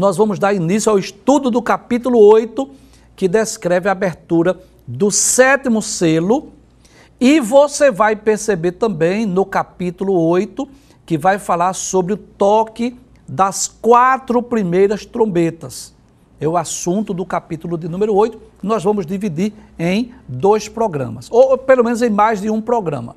nós vamos dar início ao estudo do capítulo 8, que descreve a abertura do sétimo selo. E você vai perceber também no capítulo 8, que vai falar sobre o toque das quatro primeiras trombetas. É o assunto do capítulo de número 8, que nós vamos dividir em dois programas, ou pelo menos em mais de um programa.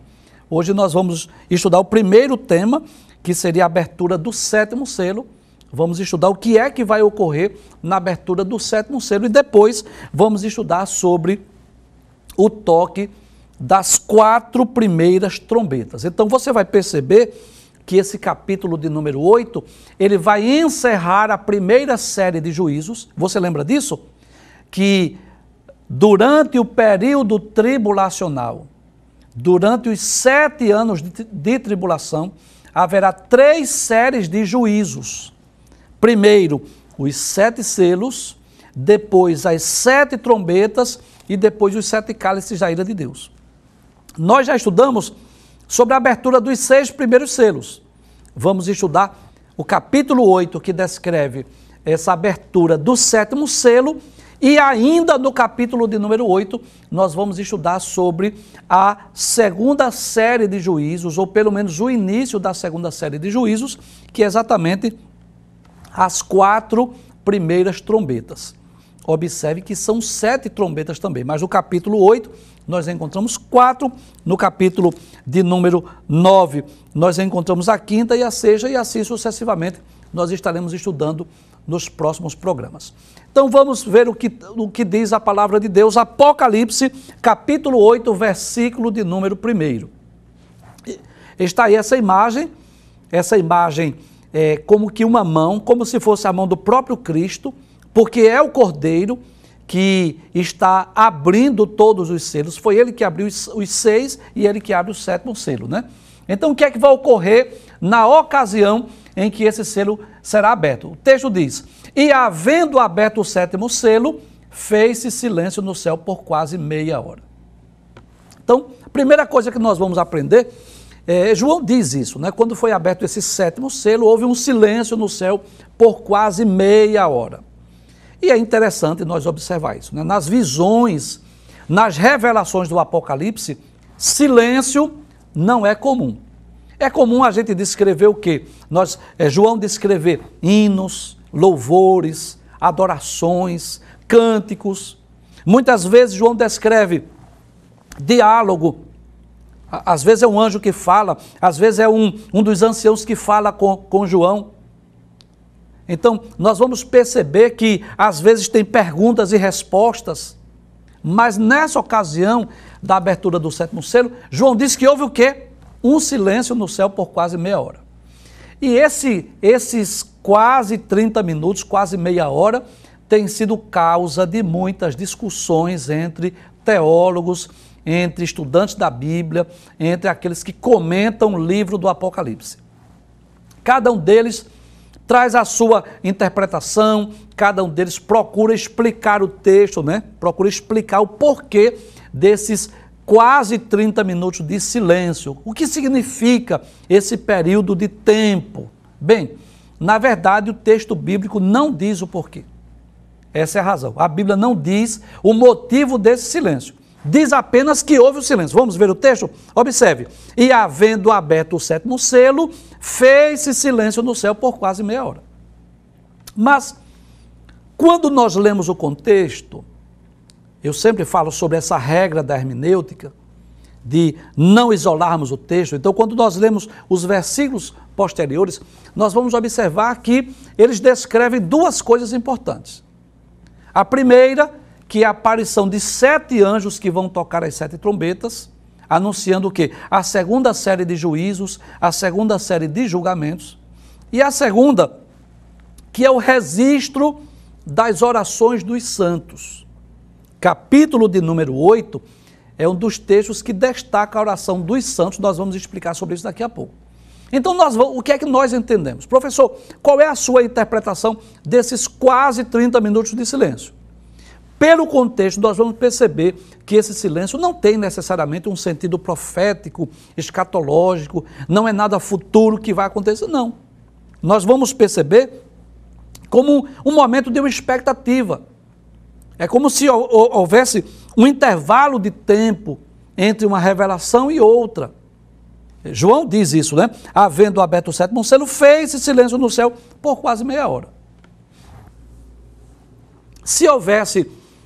Hoje nós vamos estudar o primeiro tema, que seria a abertura do sétimo selo, vamos estudar o que é que vai ocorrer na abertura do sétimo selo e depois vamos estudar sobre o toque das quatro primeiras trombetas. Então você vai perceber que esse capítulo de número 8, ele vai encerrar a primeira série de juízos. Você lembra disso? Que durante o período tribulacional, durante os sete anos de, de tribulação, haverá três séries de juízos. Primeiro, os sete selos, depois as sete trombetas e depois os sete cálices da ira de Deus. Nós já estudamos sobre a abertura dos seis primeiros selos. Vamos estudar o capítulo 8, que descreve essa abertura do sétimo selo, e ainda no capítulo de número 8, nós vamos estudar sobre a segunda série de juízos, ou pelo menos o início da segunda série de juízos, que é exatamente as quatro primeiras trombetas. Observe que são sete trombetas também, mas no capítulo 8 nós encontramos quatro, no capítulo de número 9 nós encontramos a quinta e a sexta, e assim sucessivamente nós estaremos estudando nos próximos programas. Então vamos ver o que, o que diz a palavra de Deus, Apocalipse, capítulo 8, versículo de número 1. Está aí essa imagem, essa imagem é, como que uma mão, como se fosse a mão do próprio Cristo, porque é o Cordeiro que está abrindo todos os selos. Foi ele que abriu os seis e ele que abre o sétimo selo, né? Então, o que é que vai ocorrer na ocasião em que esse selo será aberto? O texto diz: E havendo aberto o sétimo selo, fez-se silêncio no céu por quase meia hora. Então, primeira coisa que nós vamos aprender é, João diz isso, né? Quando foi aberto esse sétimo selo, houve um silêncio no céu por quase meia hora. E é interessante nós observar isso. Né? Nas visões, nas revelações do Apocalipse, silêncio não é comum. É comum a gente descrever o quê? Nós, é, João descrever hinos, louvores, adorações, cânticos. Muitas vezes João descreve diálogo às vezes é um anjo que fala, às vezes é um, um dos anciãos que fala com, com João. Então, nós vamos perceber que às vezes tem perguntas e respostas, mas nessa ocasião da abertura do sétimo selo, João disse que houve o quê? Um silêncio no céu por quase meia hora. E esse, esses quase 30 minutos, quase meia hora, tem sido causa de muitas discussões entre teólogos, entre estudantes da Bíblia, entre aqueles que comentam o livro do Apocalipse. Cada um deles traz a sua interpretação, cada um deles procura explicar o texto, né? Procura explicar o porquê desses quase 30 minutos de silêncio. O que significa esse período de tempo? Bem, na verdade, o texto bíblico não diz o porquê. Essa é a razão. A Bíblia não diz o motivo desse silêncio. Diz apenas que houve o silêncio. Vamos ver o texto? Observe. E havendo aberto o sétimo selo, fez-se silêncio no céu por quase meia hora. Mas, quando nós lemos o contexto, eu sempre falo sobre essa regra da hermenêutica, de não isolarmos o texto. Então, quando nós lemos os versículos posteriores, nós vamos observar que eles descrevem duas coisas importantes. A primeira que é a aparição de sete anjos que vão tocar as sete trombetas, anunciando o quê? A segunda série de juízos, a segunda série de julgamentos, e a segunda, que é o registro das orações dos santos. Capítulo de número 8 é um dos textos que destaca a oração dos santos, nós vamos explicar sobre isso daqui a pouco. Então, nós vamos, o que é que nós entendemos? Professor, qual é a sua interpretação desses quase 30 minutos de silêncio? pelo contexto, nós vamos perceber que esse silêncio não tem necessariamente um sentido profético, escatológico, não é nada futuro que vai acontecer, não. Nós vamos perceber como um momento de uma expectativa. É como se houvesse um intervalo de tempo entre uma revelação e outra. João diz isso, né? Havendo aberto o sétimo selo, fez esse silêncio no céu por quase meia hora. Se houvesse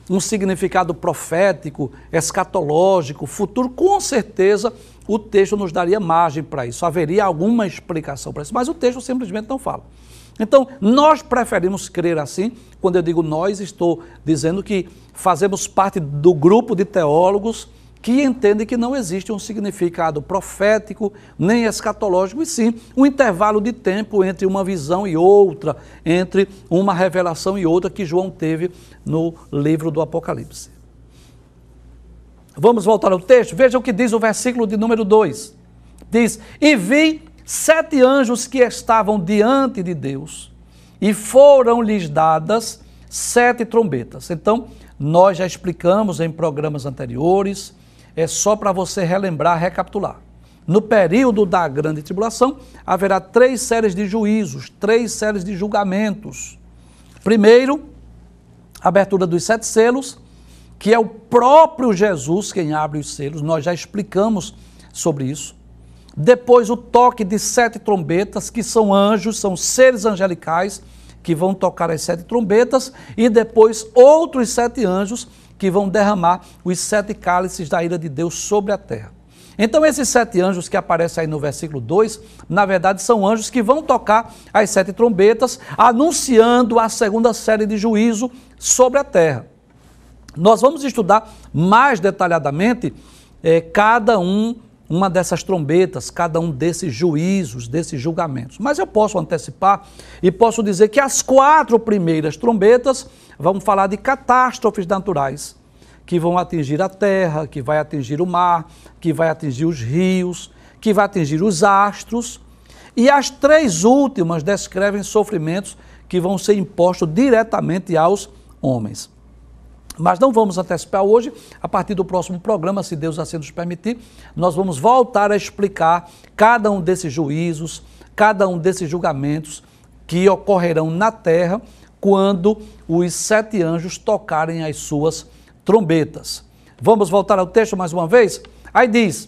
um significado profético, escatológico, futuro, com certeza o texto nos daria margem para isso, haveria alguma explicação para isso, mas o texto simplesmente não fala. Então, nós preferimos crer assim. Quando eu digo nós, estou dizendo que fazemos parte do grupo de teólogos que entende que não existe um significado profético nem escatológico, e sim um intervalo de tempo entre uma visão e outra, entre uma revelação e outra que João teve no livro do Apocalipse. Vamos voltar ao texto? Veja o que diz o versículo de número 2. Diz: E vi sete anjos que estavam diante de Deus, e foram-lhes dadas sete trombetas. Então, nós já explicamos em programas anteriores é só para você relembrar, recapitular. No período da grande tribulação, haverá três séries de juízos, três séries de julgamentos. Primeiro, a abertura dos sete selos, que é o próprio Jesus quem abre os selos, nós já explicamos sobre isso. Depois, o toque de sete trombetas, que são anjos, são seres angelicais que vão tocar as sete trombetas, e depois outros sete anjos que vão derramar os sete cálices da ira de Deus sobre a terra. Então, esses sete anjos que aparecem aí no versículo 2, na verdade, são anjos que vão tocar as sete trombetas, anunciando a segunda série de juízo sobre a terra. Nós vamos estudar mais detalhadamente eh, cada um uma dessas trombetas, cada um desses juízos, desses julgamentos. Mas eu posso antecipar e posso dizer que as quatro primeiras trombetas vão falar de catástrofes naturais que vão atingir a terra, que vai atingir o mar, que vai atingir os rios, que vai atingir os astros. E as três últimas descrevem sofrimentos que vão ser impostos diretamente aos homens. Mas não vamos antecipar hoje, a partir do próximo programa, se Deus assim nos permitir, nós vamos voltar a explicar cada um desses juízos, cada um desses julgamentos que ocorrerão na terra quando os sete anjos tocarem as suas trombetas. Vamos voltar ao texto mais uma vez? Aí diz: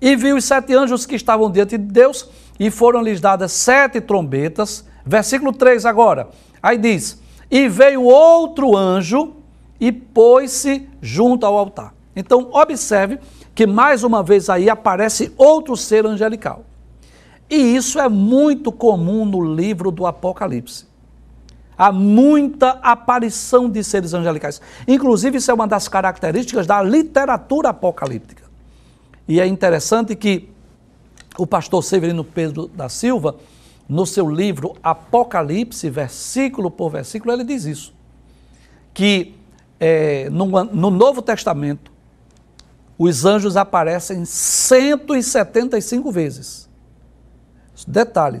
E viu os sete anjos que estavam diante de Deus, e foram-lhes dadas sete trombetas. Versículo 3 agora. Aí diz. E veio outro anjo e pôs-se junto ao altar. Então, observe que mais uma vez aí aparece outro ser angelical. E isso é muito comum no livro do Apocalipse. Há muita aparição de seres angelicais. Inclusive, isso é uma das características da literatura apocalíptica. E é interessante que o pastor Severino Pedro da Silva no seu livro Apocalipse, versículo por versículo, ele diz isso. Que é, no, no Novo Testamento, os anjos aparecem 175 vezes. Detalhe: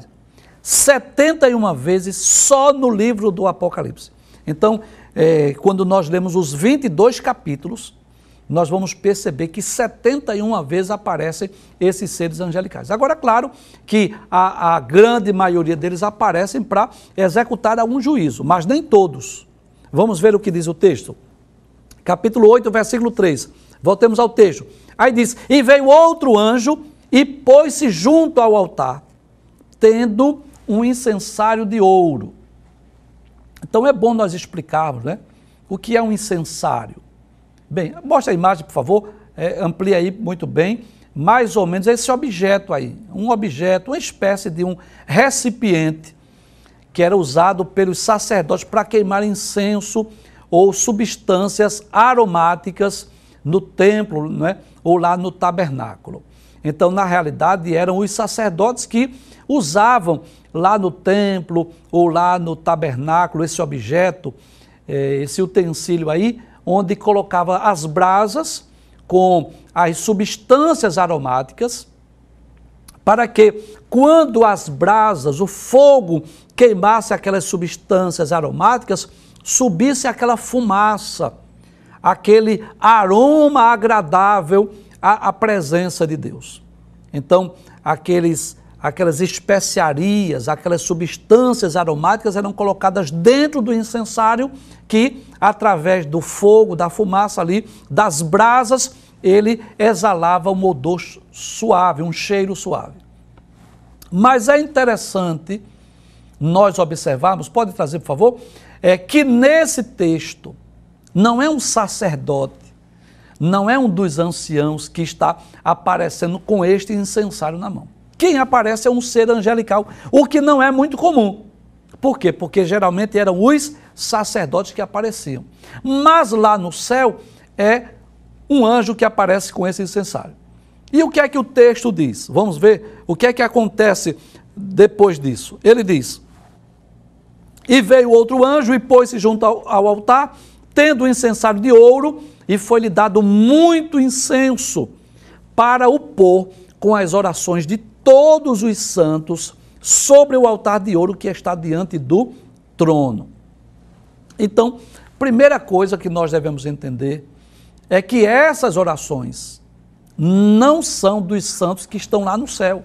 71 vezes só no livro do Apocalipse. Então, é, quando nós lemos os 22 capítulos, nós vamos perceber que 71 vezes aparecem esses seres angelicais. Agora, é claro que a, a grande maioria deles aparecem para executar algum juízo, mas nem todos. Vamos ver o que diz o texto. Capítulo 8, versículo 3. Voltemos ao texto. Aí diz: E veio outro anjo e pôs-se junto ao altar, tendo um incensário de ouro. Então é bom nós explicarmos, né? O que é um incensário? Bem, mostra a imagem, por favor, é, amplia aí muito bem, mais ou menos esse objeto aí, um objeto, uma espécie de um recipiente que era usado pelos sacerdotes para queimar incenso ou substâncias aromáticas no templo né, ou lá no tabernáculo. Então, na realidade, eram os sacerdotes que usavam lá no templo ou lá no tabernáculo esse objeto, é, esse utensílio aí, onde colocava as brasas com as substâncias aromáticas, para que quando as brasas, o fogo queimasse aquelas substâncias aromáticas, subisse aquela fumaça, aquele aroma agradável à, à presença de Deus. Então, aqueles aquelas especiarias, aquelas substâncias aromáticas eram colocadas dentro do incensário que, através do fogo, da fumaça ali, das brasas, ele exalava um odor suave, um cheiro suave. Mas é interessante nós observarmos, pode trazer, por favor, é que nesse texto não é um sacerdote, não é um dos anciãos que está aparecendo com este incensário na mão. Quem aparece é um ser angelical, o que não é muito comum. Por quê? Porque geralmente eram os sacerdotes que apareciam. Mas lá no céu é um anjo que aparece com esse incensário. E o que é que o texto diz? Vamos ver o que é que acontece depois disso. Ele diz: E veio outro anjo e pôs-se junto ao, ao altar, tendo um incensário de ouro, e foi-lhe dado muito incenso para o pôr com as orações de todos os santos sobre o altar de ouro que está diante do trono. Então, primeira coisa que nós devemos entender é que essas orações não são dos santos que estão lá no céu.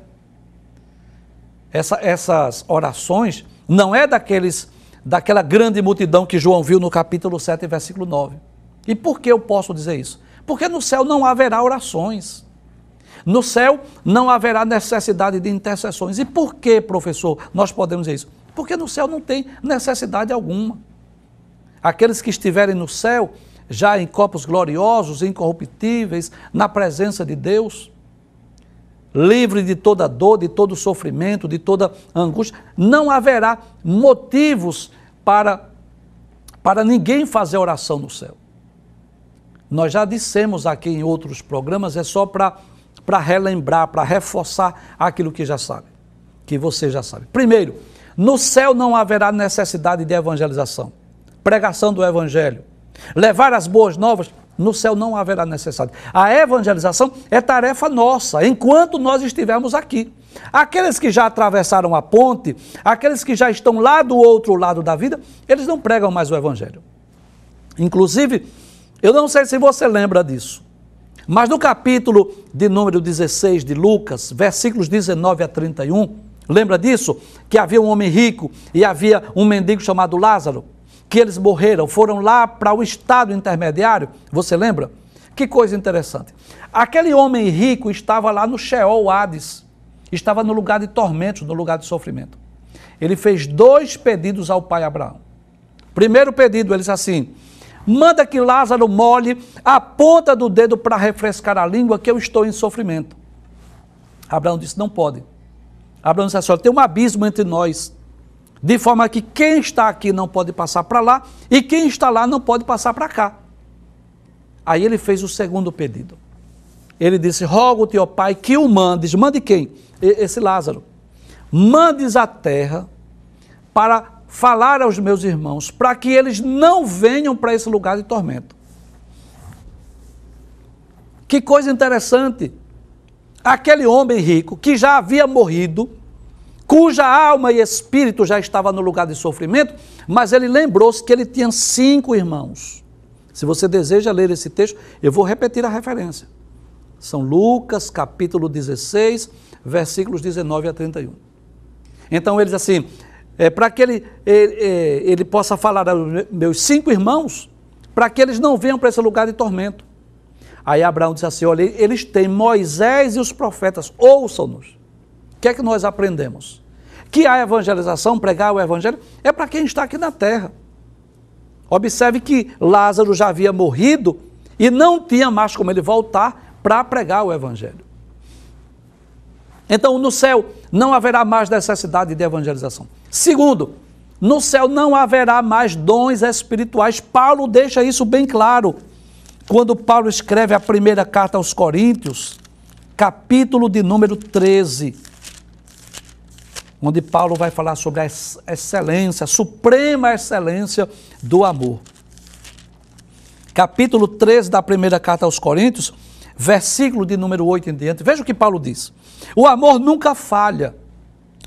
Essa, essas orações não é daqueles daquela grande multidão que João viu no capítulo 7, versículo 9. E por que eu posso dizer isso? Porque no céu não haverá orações. No céu não haverá necessidade de intercessões. E por que, professor, nós podemos dizer isso? Porque no céu não tem necessidade alguma. Aqueles que estiverem no céu, já em corpos gloriosos, incorruptíveis, na presença de Deus, livre de toda dor, de todo sofrimento, de toda angústia, não haverá motivos para, para ninguém fazer oração no céu. Nós já dissemos aqui em outros programas, é só para para relembrar, para reforçar aquilo que já sabe, que você já sabe. Primeiro, no céu não haverá necessidade de evangelização, pregação do evangelho, levar as boas novas. No céu não haverá necessidade. A evangelização é tarefa nossa, enquanto nós estivermos aqui. Aqueles que já atravessaram a ponte, aqueles que já estão lá do outro lado da vida, eles não pregam mais o evangelho. Inclusive, eu não sei se você lembra disso. Mas no capítulo de número 16 de Lucas, versículos 19 a 31, lembra disso? Que havia um homem rico e havia um mendigo chamado Lázaro, que eles morreram, foram lá para o estado intermediário, você lembra? Que coisa interessante. Aquele homem rico estava lá no Sheol Hades, estava no lugar de tormentos, no lugar de sofrimento. Ele fez dois pedidos ao pai Abraão. Primeiro pedido, ele disse assim: Manda que Lázaro molhe a ponta do dedo para refrescar a língua, que eu estou em sofrimento. Abraão disse: Não pode. Abraão disse assim: Tem um abismo entre nós, de forma que quem está aqui não pode passar para lá e quem está lá não pode passar para cá. Aí ele fez o segundo pedido. Ele disse: Rogo-te, ó Pai, que o mandes. Mande quem? Esse Lázaro. Mandes a terra para falar aos meus irmãos, para que eles não venham para esse lugar de tormento. Que coisa interessante! Aquele homem rico que já havia morrido, cuja alma e espírito já estava no lugar de sofrimento, mas ele lembrou-se que ele tinha cinco irmãos. Se você deseja ler esse texto, eu vou repetir a referência. São Lucas, capítulo 16, versículos 19 a 31. Então eles assim, é, para que ele, ele, é, é, ele possa falar aos meus cinco irmãos, para que eles não venham para esse lugar de tormento. Aí Abraão disse assim: olha, eles têm Moisés e os profetas, ouçam-nos. O que é que nós aprendemos? Que a evangelização, pregar o evangelho, é para quem está aqui na terra. Observe que Lázaro já havia morrido e não tinha mais como ele voltar para pregar o evangelho. Então, no céu não haverá mais necessidade de evangelização. Segundo, no céu não haverá mais dons espirituais. Paulo deixa isso bem claro quando Paulo escreve a primeira carta aos Coríntios, capítulo de número 13, onde Paulo vai falar sobre a excelência, a suprema excelência do amor. Capítulo 13 da primeira carta aos Coríntios, versículo de número 8 em diante, veja o que Paulo diz: O amor nunca falha,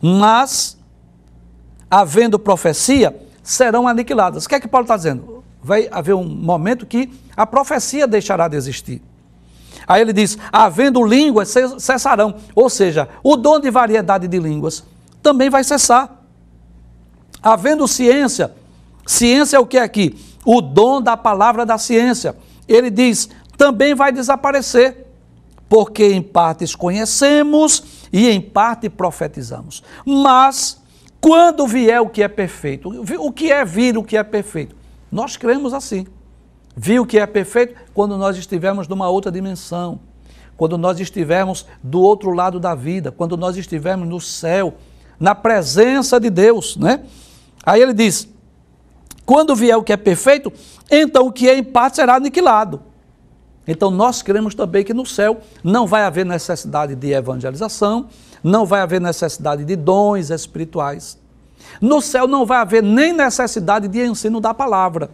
mas, havendo profecia, serão aniquiladas. O que é que Paulo está dizendo? Vai haver um momento que a profecia deixará de existir. Aí ele diz: havendo línguas, cessarão. Ou seja, o dom de variedade de línguas também vai cessar. Havendo ciência, ciência é o que é aqui? O dom da palavra da ciência. Ele diz: também vai desaparecer, porque em partes conhecemos e em parte profetizamos. Mas quando vier o que é perfeito, o que é vir o que é perfeito? Nós cremos assim. Vir o que é perfeito quando nós estivermos numa outra dimensão, quando nós estivermos do outro lado da vida, quando nós estivermos no céu, na presença de Deus, né? Aí ele diz: quando vier o que é perfeito, então o que é em parte será aniquilado. Então nós cremos também que no céu não vai haver necessidade de evangelização, não vai haver necessidade de dons espirituais. No céu não vai haver nem necessidade de ensino da palavra.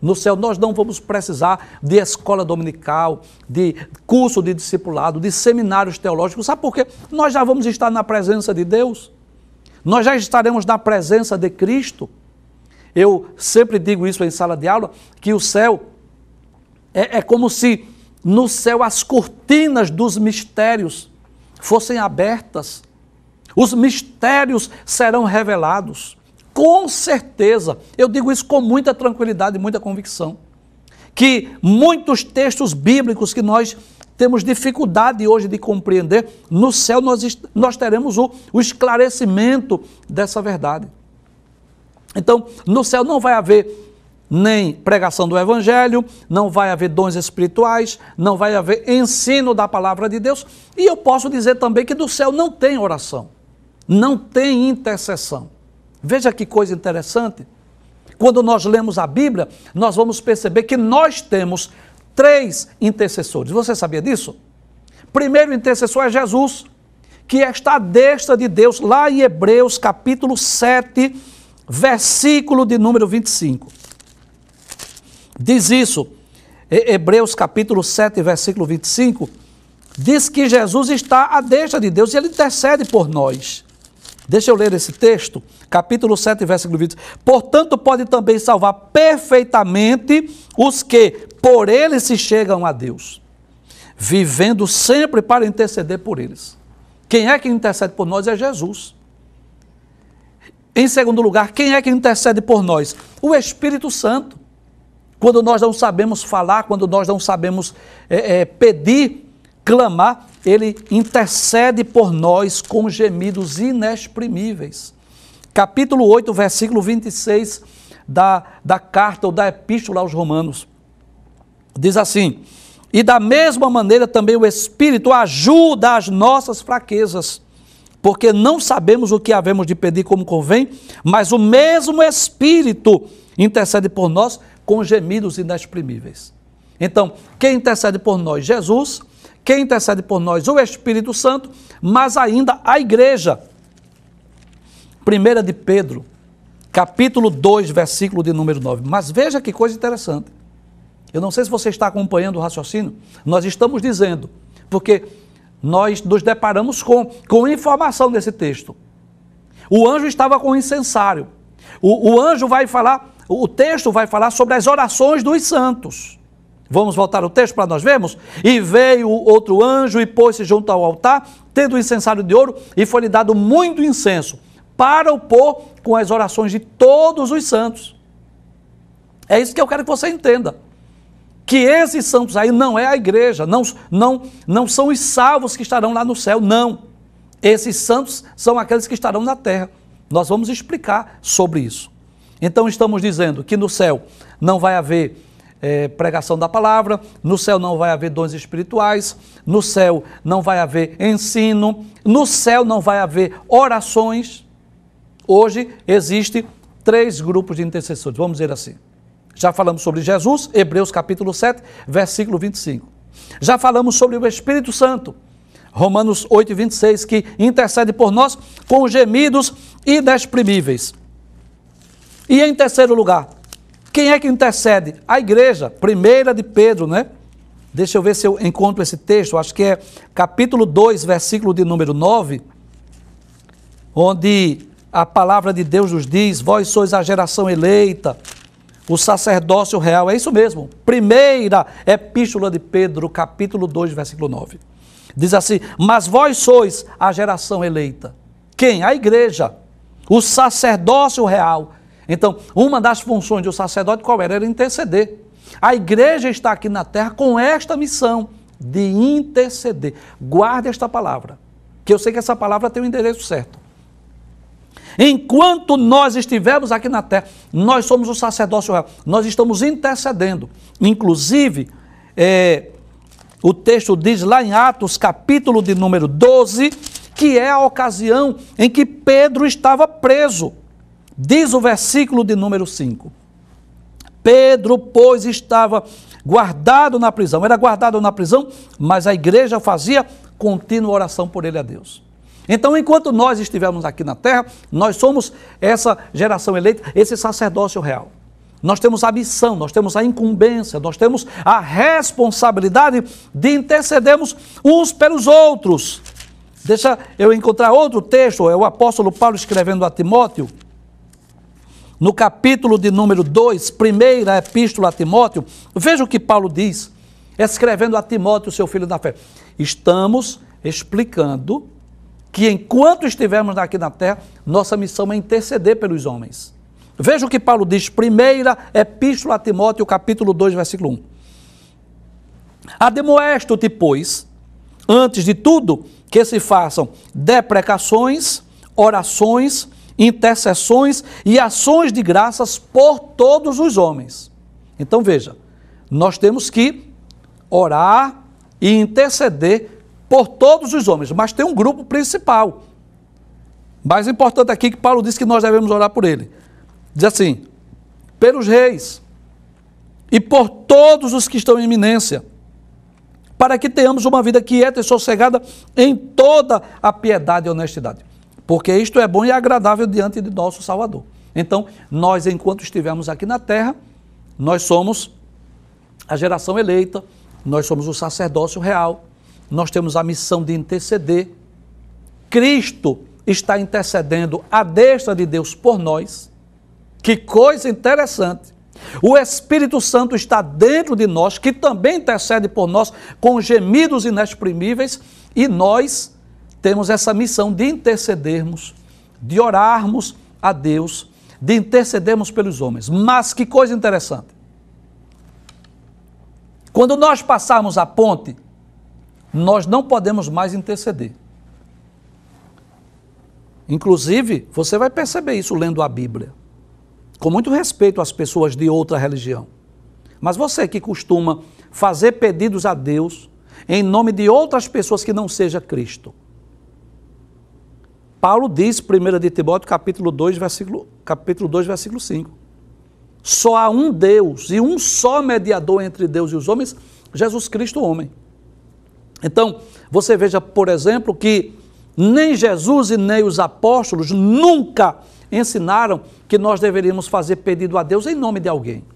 No céu nós não vamos precisar de escola dominical, de curso de discipulado, de seminários teológicos. Sabe por quê? Nós já vamos estar na presença de Deus. Nós já estaremos na presença de Cristo. Eu sempre digo isso em sala de aula, que o céu é, é como se no céu as cortinas dos mistérios fossem abertas. Os mistérios serão revelados. Com certeza, eu digo isso com muita tranquilidade e muita convicção, que muitos textos bíblicos que nós temos dificuldade hoje de compreender, no céu nós, nós teremos o, o esclarecimento dessa verdade. Então, no céu não vai haver nem pregação do Evangelho, não vai haver dons espirituais, não vai haver ensino da palavra de Deus. E eu posso dizer também que do céu não tem oração, não tem intercessão. Veja que coisa interessante. Quando nós lemos a Bíblia, nós vamos perceber que nós temos três intercessores. Você sabia disso? Primeiro intercessor é Jesus, que é está à destra de Deus, lá em Hebreus capítulo 7, versículo de número 25. Diz isso, Hebreus capítulo 7, versículo 25, diz que Jesus está à destra de Deus e ele intercede por nós. Deixa eu ler esse texto, capítulo 7, versículo 20. Portanto, pode também salvar perfeitamente os que por ele se chegam a Deus, vivendo sempre para interceder por eles. Quem é que intercede por nós é Jesus. Em segundo lugar, quem é que intercede por nós? O Espírito Santo quando nós não sabemos falar, quando nós não sabemos é, é, pedir, clamar, ele intercede por nós com gemidos inexprimíveis. Capítulo 8, versículo 26 da, da carta ou da epístola aos Romanos. Diz assim: E da mesma maneira também o Espírito ajuda as nossas fraquezas porque não sabemos o que havemos de pedir como convém, mas o mesmo Espírito intercede por nós com gemidos inexprimíveis. Então, quem intercede por nós? Jesus. Quem intercede por nós? O Espírito Santo, mas ainda a igreja. Primeira de Pedro, capítulo 2, versículo de número 9. Mas veja que coisa interessante. Eu não sei se você está acompanhando o raciocínio. Nós estamos dizendo, porque nós nos deparamos com, com informação nesse texto. O anjo estava com o incensário. O, o anjo vai falar o texto vai falar sobre as orações dos santos. Vamos voltar ao texto para nós vermos? E veio outro anjo e pôs-se junto ao altar, tendo incensário de ouro, e foi-lhe dado muito incenso, para o pôr com as orações de todos os santos. É isso que eu quero que você entenda. Que esses santos aí não é a igreja, não, não, não são os salvos que estarão lá no céu, não. Esses santos são aqueles que estarão na terra. Nós vamos explicar sobre isso. Então estamos dizendo que no céu não vai haver é, pregação da palavra, no céu não vai haver dons espirituais, no céu não vai haver ensino, no céu não vai haver orações. Hoje existe três grupos de intercessores, vamos dizer assim. Já falamos sobre Jesus, Hebreus capítulo 7, versículo 25. Já falamos sobre o Espírito Santo, Romanos 8, 26, que intercede por nós com gemidos inexprimíveis. E em terceiro lugar, quem é que intercede? A igreja, primeira de Pedro, né? Deixa eu ver se eu encontro esse texto, acho que é capítulo 2, versículo de número 9, onde a palavra de Deus nos diz: Vós sois a geração eleita, o sacerdócio real. É isso mesmo. Primeira epístola de Pedro, capítulo 2, versículo 9. Diz assim: Mas vós sois a geração eleita. Quem? A igreja, o sacerdócio real então, uma das funções do sacerdote qual era? Era interceder. A igreja está aqui na terra com esta missão de interceder. Guarde esta palavra, que eu sei que essa palavra tem o endereço certo. Enquanto nós estivermos aqui na terra, nós somos o sacerdócio real, nós estamos intercedendo. Inclusive, é, o texto diz lá em Atos, capítulo de número 12, que é a ocasião em que Pedro estava preso. Diz o versículo de número 5. Pedro, pois, estava guardado na prisão. Era guardado na prisão, mas a igreja fazia contínua oração por ele a Deus. Então, enquanto nós estivermos aqui na terra, nós somos essa geração eleita, esse sacerdócio real. Nós temos a missão, nós temos a incumbência, nós temos a responsabilidade de intercedermos uns pelos outros. Deixa eu encontrar outro texto, é o apóstolo Paulo escrevendo a Timóteo, no capítulo de número 2, primeira epístola a Timóteo, veja o que Paulo diz, escrevendo a Timóteo, seu filho da fé. Estamos explicando que enquanto estivermos aqui na terra, nossa missão é interceder pelos homens. Veja o que Paulo diz, primeira epístola a Timóteo, capítulo 2, versículo 1. Ademoesto-te, pois, antes de tudo, que se façam deprecações, orações, intercessões e ações de graças por todos os homens. Então veja, nós temos que orar e interceder por todos os homens, mas tem um grupo principal. Mais importante aqui que Paulo diz que nós devemos orar por ele. Diz assim: pelos reis e por todos os que estão em eminência, para que tenhamos uma vida quieta e sossegada em toda a piedade e honestidade porque isto é bom e agradável diante de nosso Salvador. Então, nós, enquanto estivermos aqui na terra, nós somos a geração eleita, nós somos o sacerdócio real, nós temos a missão de interceder. Cristo está intercedendo à destra de Deus por nós. Que coisa interessante! O Espírito Santo está dentro de nós, que também intercede por nós com gemidos inexprimíveis, e nós temos essa missão de intercedermos, de orarmos a Deus, de intercedermos pelos homens. Mas que coisa interessante. Quando nós passarmos a ponte, nós não podemos mais interceder. Inclusive, você vai perceber isso lendo a Bíblia. Com muito respeito às pessoas de outra religião. Mas você que costuma fazer pedidos a Deus em nome de outras pessoas que não seja Cristo, Paulo diz, 1 de Timóteo, capítulo 2, versículo, capítulo 2, versículo 5. Só há um Deus e um só mediador entre Deus e os homens, Jesus Cristo, o homem. Então, você veja, por exemplo, que nem Jesus e nem os apóstolos nunca ensinaram que nós deveríamos fazer pedido a Deus em nome de alguém.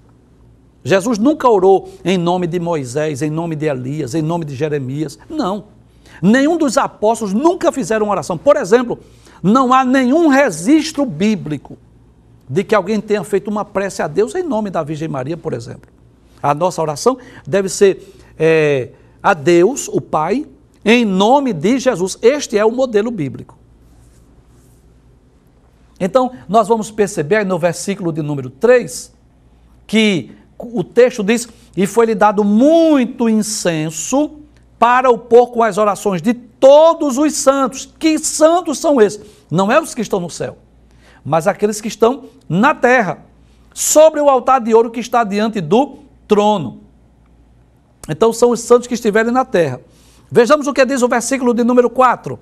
Jesus nunca orou em nome de Moisés, em nome de Elias, em nome de Jeremias. Não. Nenhum dos apóstolos nunca fizeram oração. Por exemplo, não há nenhum registro bíblico de que alguém tenha feito uma prece a Deus em nome da Virgem Maria, por exemplo. A nossa oração deve ser é, a Deus, o Pai, em nome de Jesus. Este é o modelo bíblico. Então, nós vamos perceber no versículo de número 3 que o texto diz: E foi-lhe dado muito incenso para o pôr com as orações de todos os santos. Que santos são esses? Não é os que estão no céu, mas aqueles que estão na terra, sobre o altar de ouro que está diante do trono. Então são os santos que estiverem na terra. Vejamos o que diz o versículo de número 4.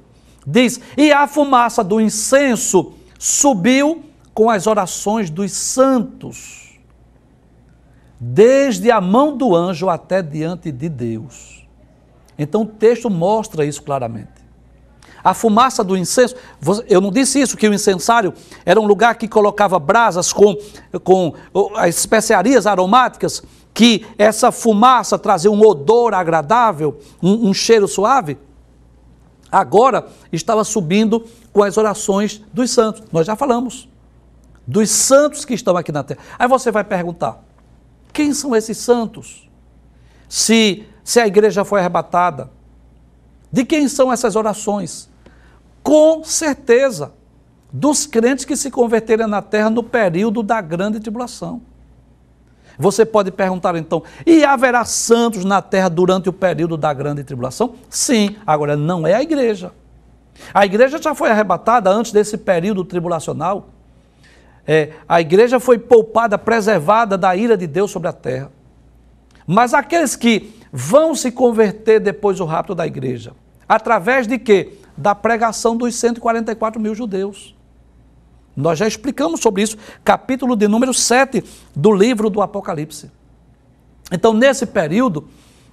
Diz: E a fumaça do incenso subiu com as orações dos santos, desde a mão do anjo até diante de Deus. Então o texto mostra isso claramente. A fumaça do incenso, eu não disse isso, que o incensário era um lugar que colocava brasas com, com especiarias aromáticas, que essa fumaça trazia um odor agradável, um, um cheiro suave. Agora estava subindo com as orações dos santos. Nós já falamos. Dos santos que estão aqui na terra. Aí você vai perguntar: quem são esses santos? Se se a igreja foi arrebatada. De quem são essas orações? Com certeza, dos crentes que se converterem na terra no período da grande tribulação. Você pode perguntar então: e haverá santos na terra durante o período da grande tribulação? Sim, agora não é a igreja. A igreja já foi arrebatada antes desse período tribulacional. É, a igreja foi poupada, preservada da ira de Deus sobre a terra. Mas aqueles que vão se converter depois do rapto da igreja. Através de quê? Da pregação dos 144 mil judeus. Nós já explicamos sobre isso, capítulo de número 7 do livro do Apocalipse. Então, nesse período,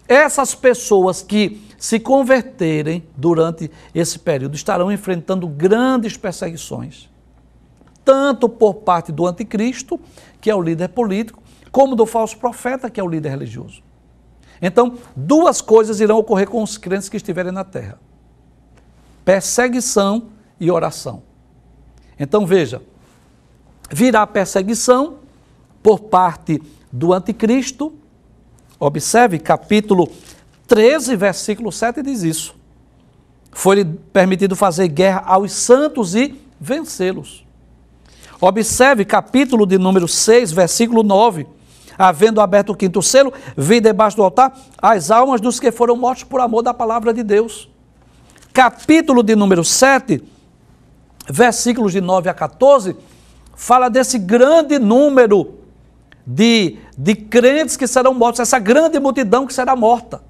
essas pessoas que se converterem durante esse período estarão enfrentando grandes perseguições, tanto por parte do anticristo, que é o líder político, como do falso profeta, que é o líder religioso. Então, duas coisas irão ocorrer com os crentes que estiverem na terra: perseguição e oração. Então, veja: virá perseguição por parte do anticristo. Observe, capítulo 13, versículo 7 diz isso. Foi-lhe permitido fazer guerra aos santos e vencê-los. Observe capítulo de número 6, versículo 9 havendo aberto o quinto selo, vi debaixo do altar as almas dos que foram mortos por amor da palavra de Deus. Capítulo de número 7, versículos de 9 a 14, fala desse grande número de, de crentes que serão mortos, essa grande multidão que será morta.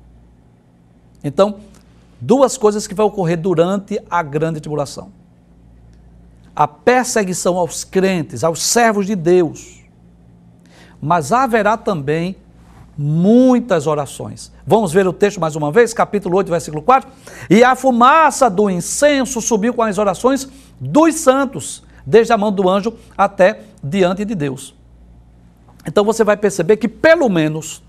Então, duas coisas que vão ocorrer durante a grande tribulação: a perseguição aos crentes, aos servos de Deus mas haverá também muitas orações. Vamos ver o texto mais uma vez, capítulo 8, versículo 4. E a fumaça do incenso subiu com as orações dos santos, desde a mão do anjo até diante de Deus. Então você vai perceber que pelo menos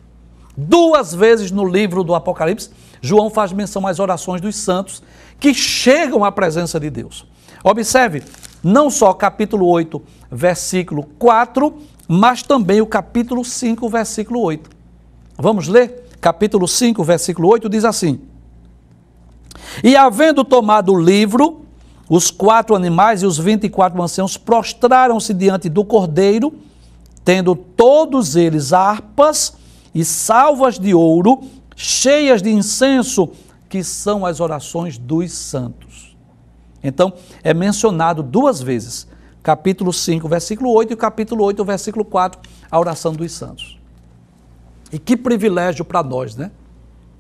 duas vezes no livro do Apocalipse, João faz menção às orações dos santos que chegam à presença de Deus. Observe, não só capítulo 8, versículo 4, mas também o capítulo 5, versículo 8. Vamos ler? Capítulo 5, versículo 8 diz assim: E havendo tomado o livro, os quatro animais e os vinte e quatro anciãos prostraram-se diante do cordeiro, tendo todos eles harpas e salvas de ouro, cheias de incenso, que são as orações dos santos. Então, é mencionado duas vezes capítulo 5, versículo 8 e capítulo 8, versículo 4, a oração dos santos. E que privilégio para nós, né?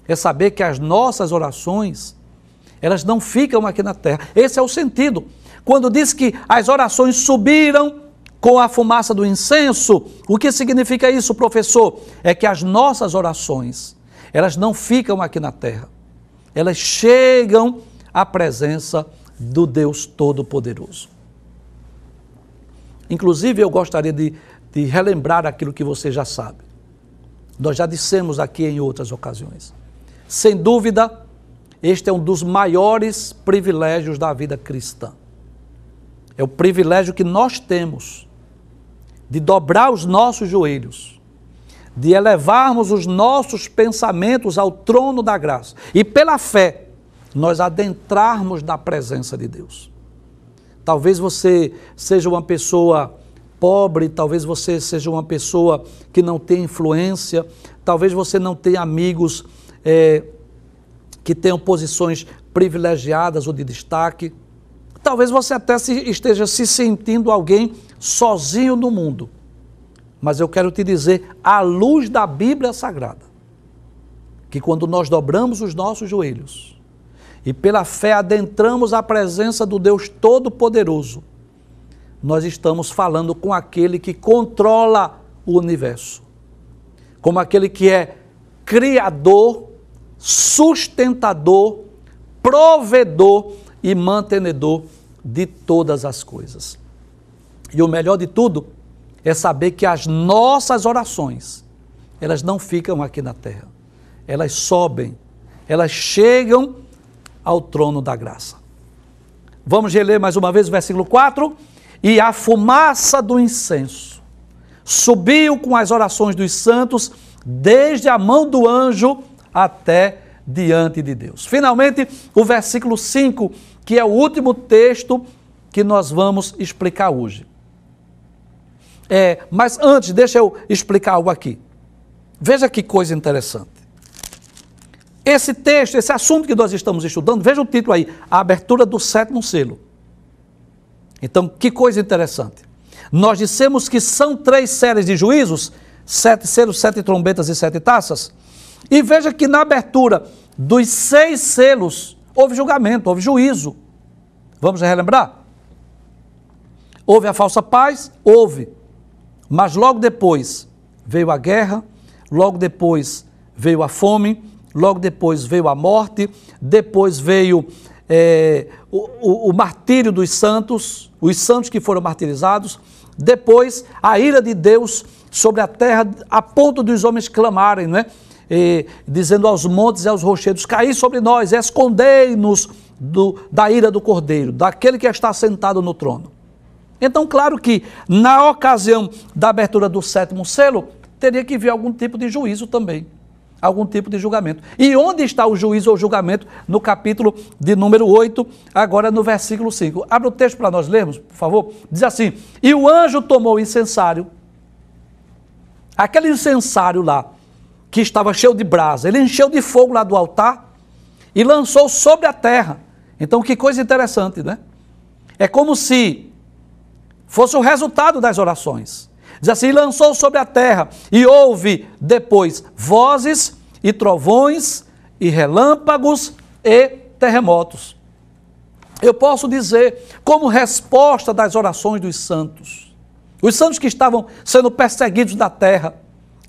É saber que as nossas orações, elas não ficam aqui na terra. Esse é o sentido. Quando diz que as orações subiram com a fumaça do incenso, o que significa isso, professor? É que as nossas orações, elas não ficam aqui na terra. Elas chegam à presença do Deus Todo-Poderoso. Inclusive, eu gostaria de, de relembrar aquilo que você já sabe. Nós já dissemos aqui em outras ocasiões. Sem dúvida, este é um dos maiores privilégios da vida cristã. É o privilégio que nós temos de dobrar os nossos joelhos, de elevarmos os nossos pensamentos ao trono da graça e, pela fé, nós adentrarmos na presença de Deus. Talvez você seja uma pessoa pobre, talvez você seja uma pessoa que não tem influência, talvez você não tenha amigos é, que tenham posições privilegiadas ou de destaque. Talvez você até se, esteja se sentindo alguém sozinho no mundo. Mas eu quero te dizer, à luz da Bíblia Sagrada, que quando nós dobramos os nossos joelhos, e pela fé adentramos a presença do Deus Todo-Poderoso, nós estamos falando com aquele que controla o universo, como aquele que é criador, sustentador, provedor e mantenedor de todas as coisas. E o melhor de tudo é saber que as nossas orações, elas não ficam aqui na terra. Elas sobem, elas chegam ao trono da graça. Vamos reler mais uma vez o versículo 4. E a fumaça do incenso subiu com as orações dos santos, desde a mão do anjo até diante de Deus. Finalmente, o versículo 5, que é o último texto que nós vamos explicar hoje. É, mas antes, deixa eu explicar algo aqui. Veja que coisa interessante. Esse texto, esse assunto que nós estamos estudando, veja o título aí: A Abertura do Sétimo Selo. Então, que coisa interessante. Nós dissemos que são três séries de juízos: sete selos, sete trombetas e sete taças. E veja que na abertura dos seis selos houve julgamento, houve juízo. Vamos relembrar? Houve a falsa paz? Houve. Mas logo depois veio a guerra, logo depois veio a fome, logo depois veio a morte, depois veio é, o, o, o martírio dos santos, os santos que foram martirizados, depois a ira de Deus sobre a terra, a ponto dos homens clamarem, não é? E, dizendo aos montes e aos rochedos: Caí sobre nós, escondei-nos da ira do cordeiro, daquele que está sentado no trono. Então, claro que na ocasião da abertura do sétimo selo, teria que vir algum tipo de juízo também algum tipo de julgamento. E onde está o juízo ou julgamento? No capítulo de número 8, agora no versículo 5. Abre o texto para nós lermos, por favor. Diz assim: E o anjo tomou o incensário, aquele incensário lá, que estava cheio de brasa, ele encheu de fogo lá do altar e lançou sobre a terra. Então, que coisa interessante, né? É como se fosse o resultado das orações. Diz assim: lançou sobre a terra, e houve depois vozes e trovões e relâmpagos e terremotos. Eu posso dizer, como resposta das orações dos santos, os santos que estavam sendo perseguidos na terra,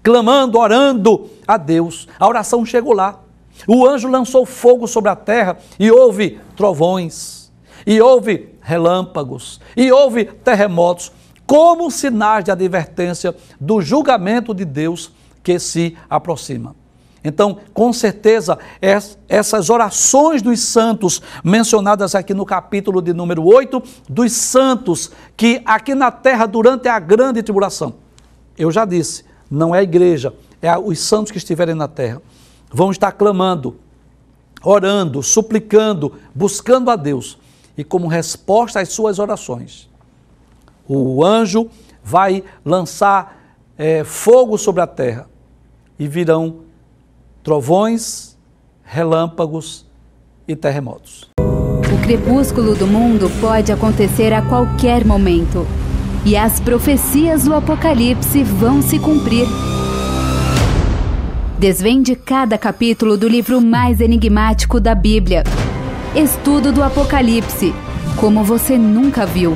clamando, orando a Deus, a oração chegou lá. O anjo lançou fogo sobre a terra e houve trovões, e houve relâmpagos, e houve terremotos como sinais de advertência do julgamento de Deus que se aproxima. Então, com certeza, essas orações dos santos, mencionadas aqui no capítulo de número 8, dos santos que aqui na terra durante a grande tribulação, eu já disse, não é a igreja, é os santos que estiverem na terra, vão estar clamando, orando, suplicando, buscando a Deus. E como resposta às suas orações, o anjo vai lançar é, fogo sobre a terra e virão trovões, relâmpagos e terremotos. O crepúsculo do mundo pode acontecer a qualquer momento. E as profecias do Apocalipse vão se cumprir. Desvende cada capítulo do livro mais enigmático da Bíblia. Estudo do Apocalipse. Como você nunca viu.